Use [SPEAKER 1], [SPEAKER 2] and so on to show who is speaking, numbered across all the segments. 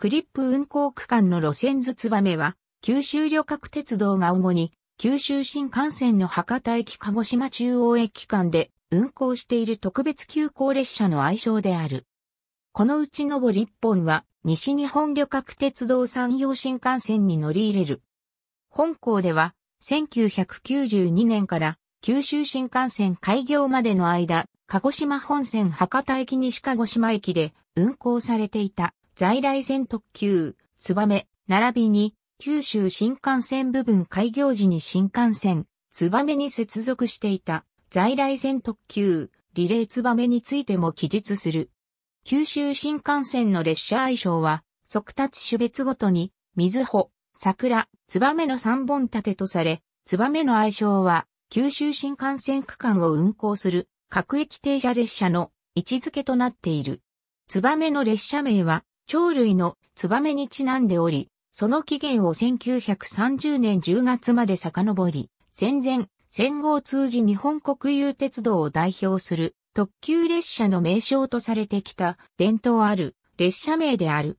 [SPEAKER 1] クリップ運行区間の路線図つばめは、九州旅客鉄道が主に、九州新幹線の博多駅鹿児島中央駅間で運行している特別急行列車の愛称である。このうち上り一本は、西日本旅客鉄道山陽新幹線に乗り入れる。本校では、1992年から九州新幹線開業までの間、鹿児島本線博多駅西鹿児島駅で運行されていた。在来線特急、つばめ、並びに、九州新幹線部分開業時に新幹線、つばめに接続していた、在来線特急、リレーつばめについても記述する。九州新幹線の列車愛称は、速達種別ごとに、水穂、桜、つばめの三本立てとされ、つばめの愛称は、九州新幹線区間を運行する各駅停車列車の位置づけとなっている。つばめの列車名は、鳥類のツバメにちなんでおり、その起源を1930年10月まで遡り、戦前、戦後を通じ日本国有鉄道を代表する特急列車の名称とされてきた伝統ある列車名である。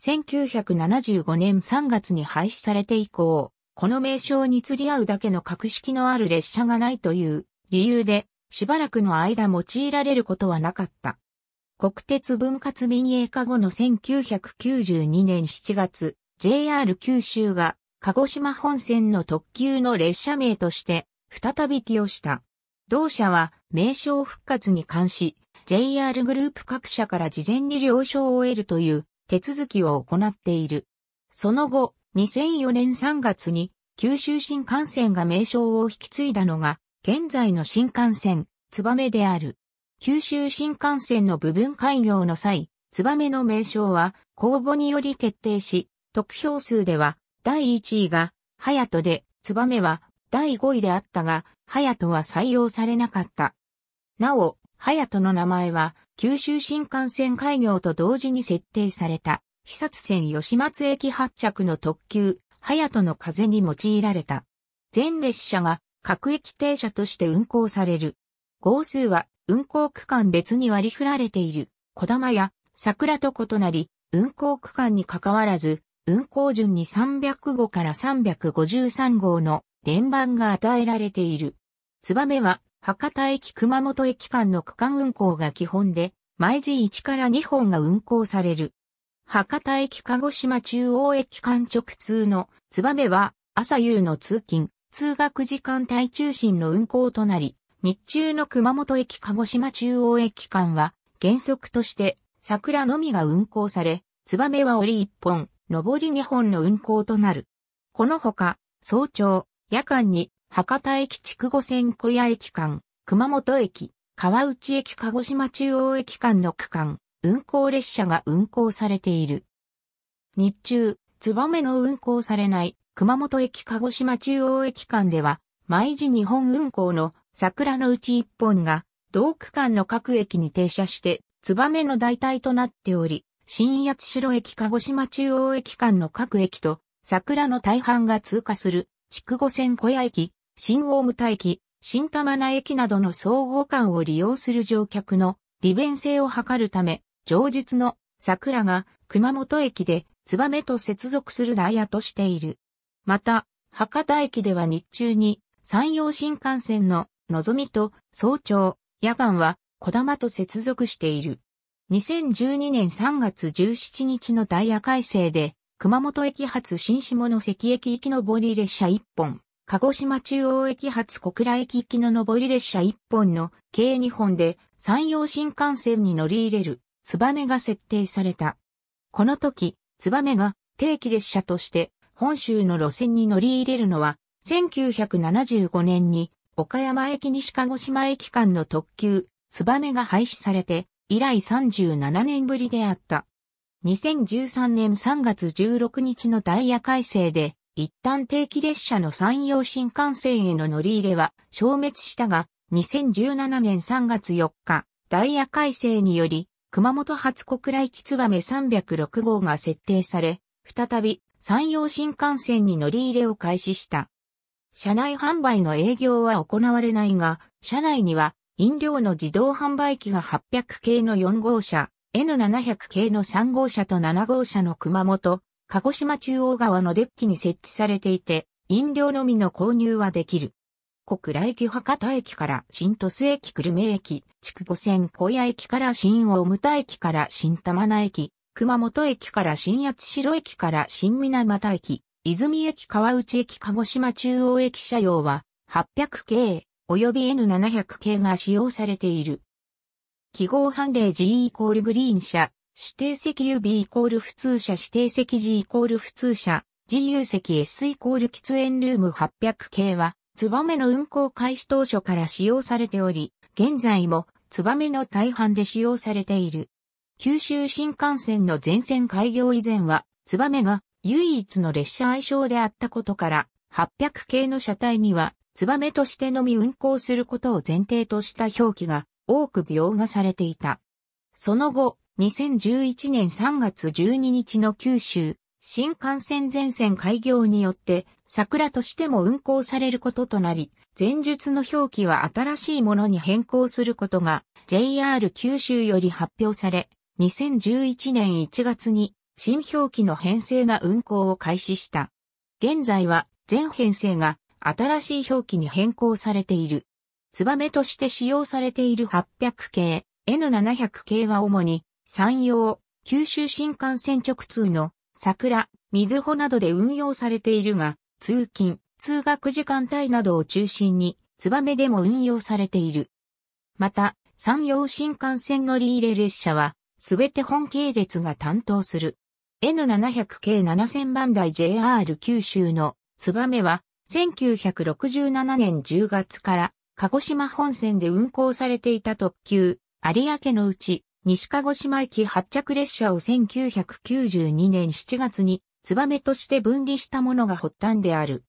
[SPEAKER 1] 1975年3月に廃止されて以降、この名称に釣り合うだけの格式のある列車がないという理由で、しばらくの間用いられることはなかった。国鉄分割民営化後の1992年7月、JR 九州が鹿児島本線の特急の列車名として再び起用した。同社は名称復活に関し、JR グループ各社から事前に了承を得るという手続きを行っている。その後、2004年3月に九州新幹線が名称を引き継いだのが、現在の新幹線、つばめである。九州新幹線の部分開業の際、ツバメの名称は公募により決定し、得票数では第1位がハヤトで、ツバメは第5位であったが、ハヤトは採用されなかった。なお、ハヤトの名前は九州新幹線開業と同時に設定された、肥薩線吉松駅発着の特急、ハヤトの風に用いられた。全列車が各駅停車として運行される。号数は運行区間別に割り振られている、小玉や桜と異なり、運行区間に関わらず、運行順に300号から353号の連番が与えられている。ツバメは、博多駅熊本駅間の区間運行が基本で、毎時1から2本が運行される。博多駅鹿児島中央駅間直通のツバメは、朝夕の通勤、通学時間帯中心の運行となり、日中の熊本駅鹿児島中央駅間は、原則として、桜のみが運行され、ツバメは折り1本、上り2本の運行となる。このほか、早朝、夜間に、博多駅筑後線小屋駅間、熊本駅、川内駅鹿児島中央駅間の区間、運行列車が運行されている。日中、ツバメの運行されない熊本駅鹿児島中央駅間では、毎時日本運行の桜のうち一本が、同区間の各駅に停車して、ツバメの代替となっており、新八代駅鹿児島中央駅間の各駅と、桜の大半が通過する、筑後線小屋駅、新大牟田駅、新玉名駅などの総合間を利用する乗客の利便性を図るため、上日の桜が熊本駅でメと接続するダイヤとしている。また、博多駅では日中に山陽新幹線ののぞみと早朝、夜間は小玉と接続している。2012年3月17日のダイヤ改正で、熊本駅発新下関駅行きの上り列車1本、鹿児島中央駅発小倉駅行きの上り列車1本の計2本で山陽新幹線に乗り入れる、ツバメが設定された。この時、ツバメが定期列車として本州の路線に乗り入れるのは、1975年に岡山駅西鹿児島駅間の特急、つばめが廃止されて、以来37年ぶりであった。2013年3月16日のダイヤ改正で、一旦定期列車の山陽新幹線への乗り入れは消滅したが、2017年3月4日、ダイヤ改正により、熊本発小倉行きつばめ306号が設定され、再び山陽新幹線に乗り入れを開始した。車内販売の営業は行われないが、車内には飲料の自動販売機が800系の4号車、N700 系の3号車と7号車の熊本、鹿児島中央側のデッキに設置されていて、飲料のみの購入はできる。小倉駅博多駅から新鳥栖駅久留米駅、筑後線小屋駅から新大牟田駅から新玉名駅、熊本駅から新八代駅から新水俣駅、泉駅川内駅鹿児島中央駅車両は、800系、及び N700 系が使用されている。記号判例 G イコールグリーン車、指定席 UB イコール普通車指定席 G イコール普通車、GU 席 S イコール喫煙ルーム800系は、ツバメの運行開始当初から使用されており、現在もツバメの大半で使用されている。九州新幹線の全線開業以前は、ツバメが唯一の列車愛称であったことから、800系の車体には、ツバメとしてのみ運行することを前提とした表記が多く描画されていた。その後、2011年3月12日の九州、新幹線全線開業によって、桜としても運行されることとなり、前述の表記は新しいものに変更することが JR 九州より発表され、2011年1月に新表記の編成が運行を開始した。現在は全編成が新しい表記に変更されている。ツバメとして使用されている800系、N700 系は主に山陽、九州新幹線直通の桜、水穂などで運用されているが、通勤、通学時間帯などを中心に、ツバメでも運用されている。また、山陽新幹線乗り入れ列車は、すべて本系列が担当する。N700 k 7000番台 JR 九州のツバメは1967年10月から鹿児島本線で運行されていた特急有明のうち西鹿児島駅発着列車を1992年7月にツバメとして分離したものが発端である。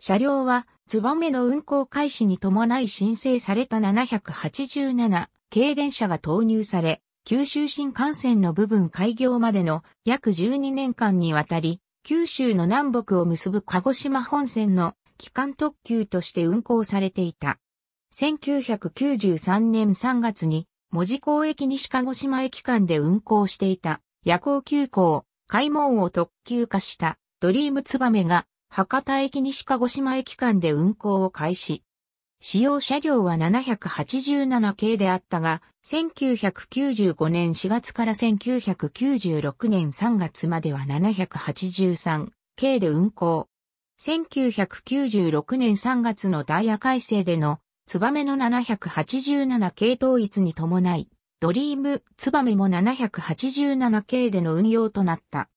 [SPEAKER 1] 車両はツバメの運行開始に伴い申請された787系電車が投入され、九州新幹線の部分開業までの約12年間にわたり、九州の南北を結ぶ鹿児島本線の機関特急として運行されていた。1993年3月に、門司港駅西鹿児島駅間で運行していた夜行急行、開門を特急化したドリームツバメが博多駅西鹿児島駅間で運行を開始。使用車両は787系であったが、1995年4月から1996年3月までは783系で運行。1996年3月のダイヤ改正での、ツバメの787系統一に伴い、ドリームツバメも787系での運用となった。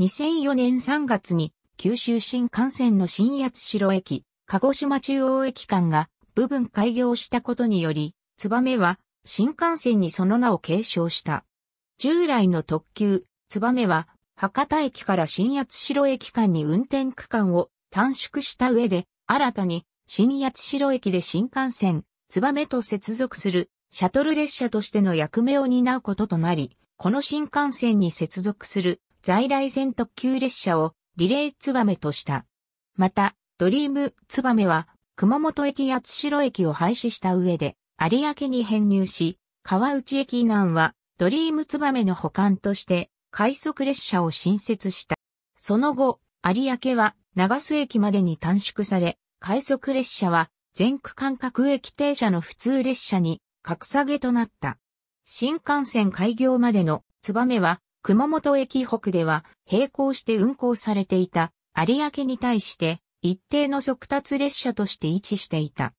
[SPEAKER 1] 2004年3月に、九州新幹線の新八代駅、鹿児島中央駅間が部分開業したことにより、ツバメは新幹線にその名を継承した。従来の特急、ツバメは博多駅から新八代駅間に運転区間を短縮した上で、新たに新八代駅で新幹線、ツバメと接続するシャトル列車としての役目を担うこととなり、この新幹線に接続する在来線特急列車をリレーツバメとした。また、ドリームツバメは熊本駅八代駅を廃止した上で、有明に編入し、川内駅南は、ドリームツバメの保管として、快速列車を新設した。その後、有明は長洲駅までに短縮され、快速列車は全区間各駅停車の普通列車に格下げとなった。新幹線開業までのツバメは熊本駅北では並行して運行されていた有明に対して一定の速達列車として位置していた。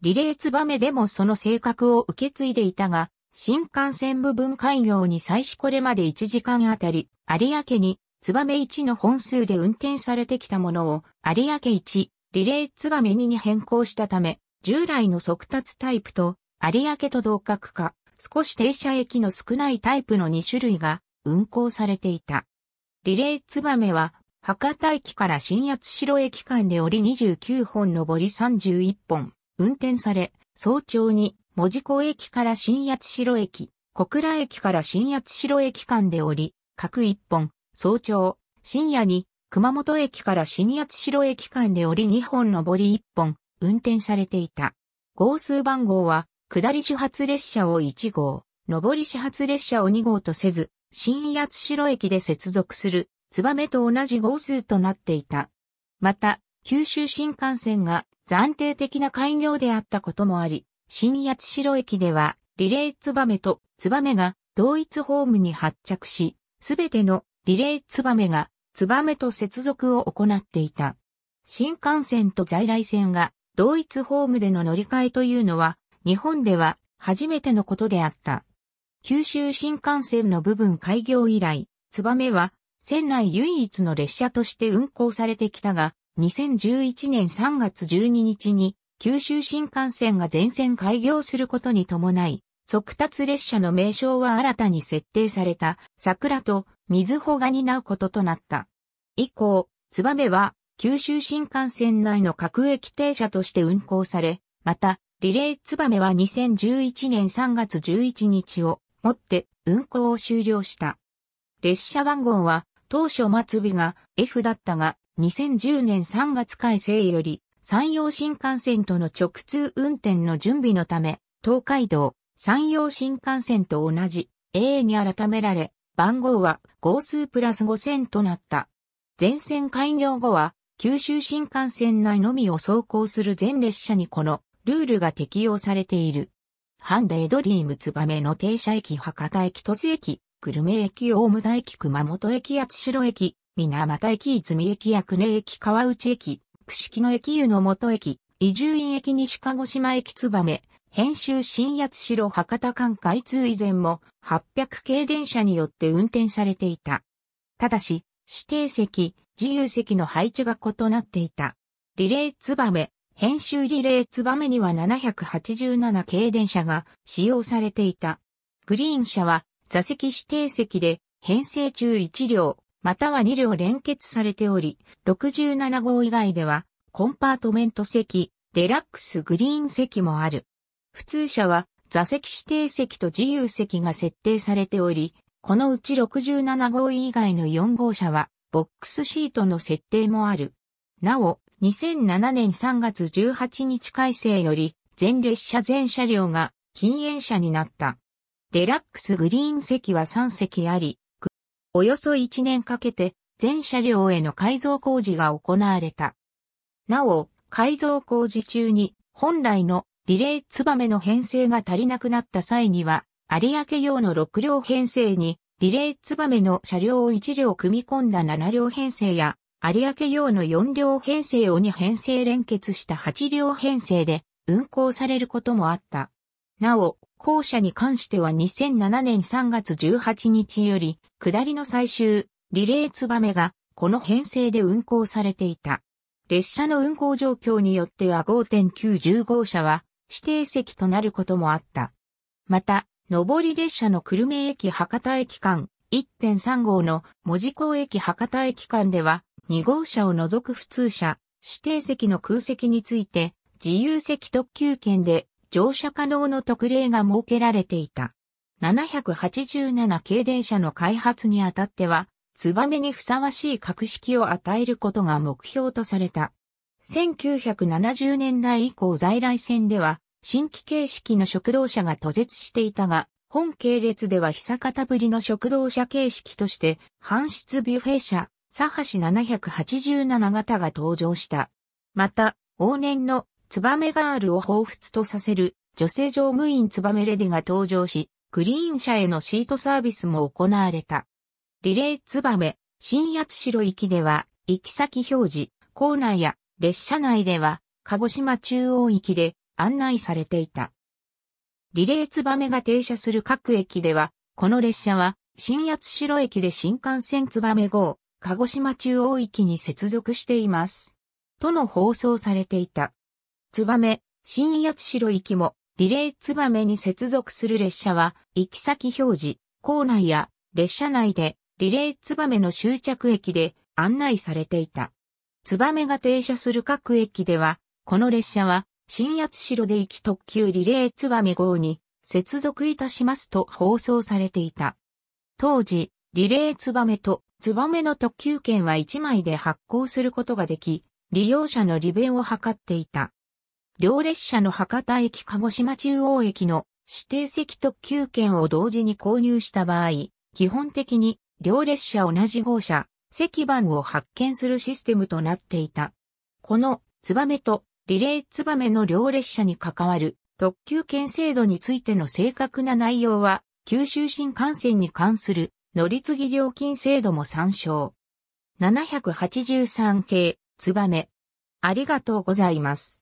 [SPEAKER 1] リレーツバメでもその性格を受け継いでいたが、新幹線部分開業に際しこれまで1時間あたり、有明に、ツバメ1の本数で運転されてきたものを、有明1、リレーツバメ2に変更したため、従来の速達タイプと、有明と同格化、少し停車駅の少ないタイプの2種類が運行されていた。リレーツバメは博多駅から新八代駅間で降り29本上り31本、運転され、早朝に、門司港駅から新八代駅、小倉駅から新八代駅間で降り、各1本、早朝、深夜に、熊本駅から新八代駅間で降り2本上り1本、運転されていた。号数番号は、下り始発列車を1号、上り始発列車を2号とせず、新八代駅で接続するツバメと同じ号数となっていた。また、九州新幹線が暫定的な開業であったこともあり、新八代駅では、リレーツバメとツバメが同一ホームに発着し、すべてのリレーツバメがツバメと接続を行っていた。新幹線と在来線が同一ホームでの乗り換えというのは、日本では初めてのことであった。九州新幹線の部分開業以来、ツバメは船内唯一の列車として運行されてきたが、2011年3月12日に九州新幹線が全線開業することに伴い、速達列車の名称は新たに設定された桜と水穂が担うこととなった。以降、ツバメは九州新幹線内の各駅停車として運行され、また、リレーツバメは2011年3月11日をもって運行を終了した。列車番号は当初末尾が F だったが、2010年3月改正より、山陽新幹線との直通運転の準備のため、東海道、山陽新幹線と同じ A に改められ、番号は号数プラス5000となった。全線開業後は、九州新幹線内のみを走行する全列車にこのルールが適用されている。レードリームツバメの停車駅博多駅都市駅久留米駅大牟田駅熊本駅八代駅、水俣駅泉駅や久根駅川内駅、串木野駅湯の元駅、伊住院駅西鹿児島駅燕、編集新八代博多間開通以前も800系電車によって運転されていた。ただし、指定席、自由席の配置が異なっていた。リレーつばめ編集リレーつばめには787系電車が使用されていた。グリーン車は座席指定席で編成中1両、または2両連結されており、67号以外では、コンパートメント席、デラックスグリーン席もある。普通車は座席指定席と自由席が設定されており、このうち67号以外の4号車は、ボックスシートの設定もある。なお、2007年3月18日改正より、全列車全車両が禁煙車になった。デラックスグリーン席は3席あり、およそ1年かけて全車両への改造工事が行われた。なお、改造工事中に本来のリレーツバメの編成が足りなくなった際には、有明用の6両編成にリレーツバメの車両を1両組み込んだ7両編成や、有明用の4両編成を2編成連結した8両編成で運行されることもあった。なお、校舎に関しては2007年3月18日より、下りの最終、リレーツバメが、この編成で運行されていた。列車の運行状況によっては5.910号車は、指定席となることもあった。また、上り列車の久留米駅博多駅間1.3号の門司港駅博多駅間では、2号車を除く普通車、指定席の空席について、自由席特急券で乗車可能の特例が設けられていた。787系電車の開発にあたっては、ツバメにふさわしい格式を与えることが目標とされた。1970年代以降在来線では、新規形式の食堂車が途絶していたが、本系列では久方ぶりの食堂車形式として、半室ビュフェ車、サハシ787型が登場した。また、往年のツバメガールを彷彿とさせる女性乗務員ツバメレディが登場し、グリーン車へのシートサービスも行われた。リレーツバメ、新八代行きでは、行き先表示、構内や列車内では、鹿児島中央行きで案内されていた。リレーツバメが停車する各駅では、この列車は、新八代駅で新幹線ツバメ号、鹿児島中央駅に接続しています。との放送されていた。ツバメ、新八代行きも、リレーツバメに接続する列車は、行き先表示、構内や列車内で、リレーツバメの終着駅で案内されていた。ツバメが停車する各駅では、この列車は、新八代で行き特急リレーツバメ号に接続いたしますと放送されていた。当時、リレーツバメとツバメの特急券は1枚で発行することができ、利用者の利便を図っていた。両列車の博多駅鹿児島中央駅の指定席特急券を同時に購入した場合、基本的に両列車同じ号車、石番を発見するシステムとなっていた。この、ツバメとリレーツバメの両列車に関わる特急券制度についての正確な内容は、九州新幹線に関する乗り継ぎ料金制度も参照。783系、ツバメ。ありがとうございます。